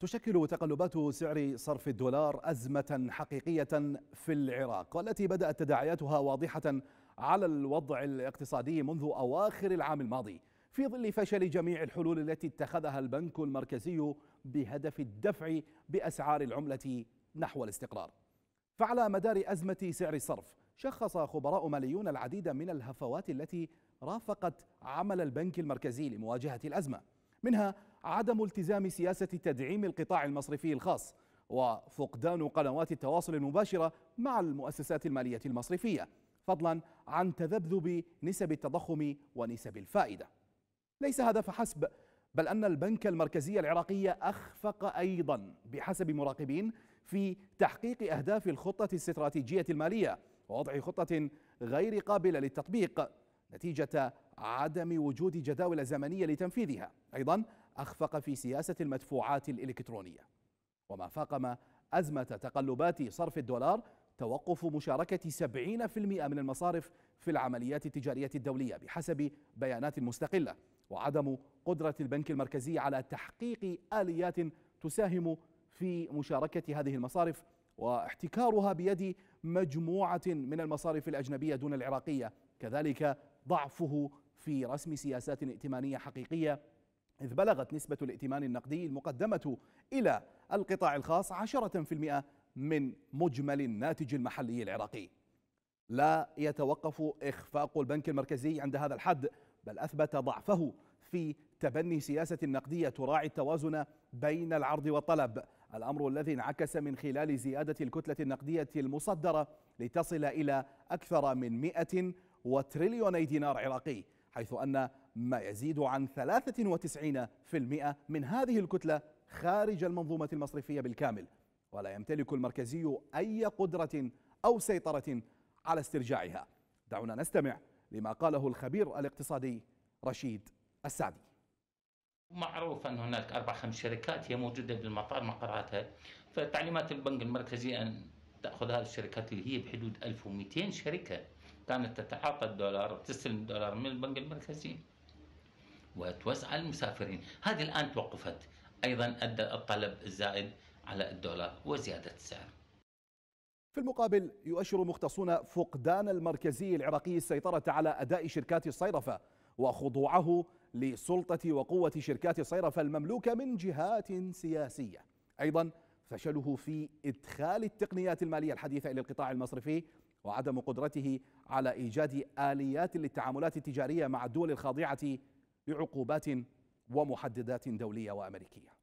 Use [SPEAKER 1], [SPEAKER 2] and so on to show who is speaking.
[SPEAKER 1] تشكل تقلبات سعر صرف الدولار أزمة حقيقية في العراق والتي بدأت تداعياتها واضحة على الوضع الاقتصادي منذ أواخر العام الماضي في ظل فشل جميع الحلول التي اتخذها البنك المركزي بهدف الدفع بأسعار العملة نحو الاستقرار فعلى مدار أزمة سعر الصرف شخص خبراء ماليون العديد من الهفوات التي رافقت عمل البنك المركزي لمواجهة الأزمة منها عدم التزام سياسة تدعيم القطاع المصرفي الخاص وفقدان قنوات التواصل المباشرة مع المؤسسات المالية المصرفية فضلا عن تذبذب نسب التضخم ونسب الفائدة ليس هذا فحسب بل أن البنك المركزي العراقي أخفق أيضا بحسب مراقبين في تحقيق أهداف الخطة الاستراتيجية المالية ووضع خطة غير قابلة للتطبيق نتيجة عدم وجود جداول زمنية لتنفيذها أيضا أخفق في سياسة المدفوعات الإلكترونية وما فاقم أزمة تقلبات صرف الدولار توقف مشاركة 70% من المصارف في العمليات التجارية الدولية بحسب بيانات مستقلة وعدم قدرة البنك المركزي على تحقيق آليات تساهم في مشاركة هذه المصارف واحتكارها بيد مجموعة من المصارف الأجنبية دون العراقية كذلك ضعفه في رسم سياسات ائتمانية حقيقية إذ بلغت نسبة الائتمان النقدي المقدمة إلى القطاع الخاص 10% من مجمل الناتج المحلي العراقي لا يتوقف إخفاق البنك المركزي عند هذا الحد بل أثبت ضعفه في تبني سياسة نقدية تراعي التوازن بين العرض والطلب الأمر الذي انعكس من خلال زيادة الكتلة النقدية المصدرة لتصل إلى أكثر من 100 وتريليوني دينار عراقي حيث أن ما يزيد عن 93% من هذه الكتلة خارج المنظومة المصرفية بالكامل ولا يمتلك المركزي أي قدرة أو سيطرة على استرجاعها دعونا نستمع لما قاله الخبير الاقتصادي رشيد السعدي
[SPEAKER 2] معروف ان هناك اربع خمس شركات هي موجوده بالمطار مقراتها فتعليمات البنك المركزي ان تاخذ هذه الشركات اللي هي بحدود 1200 شركه كانت تتعاطى الدولار وتستلم الدولار من البنك المركزي وتوزع على المسافرين هذه الآن توقفت أيضا أدى الطلب الزائد على الدولار وزيادة السعر
[SPEAKER 1] في المقابل يؤشر مختصون فقدان المركزي العراقي السيطرة على أداء شركات الصيرفة وخضوعه لسلطة وقوة شركات الصيرفة المملوكة من جهات سياسية أيضا فشله في إدخال التقنيات المالية الحديثة إلى القطاع المصرفي وعدم قدرته على إيجاد آليات للتعاملات التجارية مع الدول الخاضعة لعقوبات ومحددات دولية وأمريكية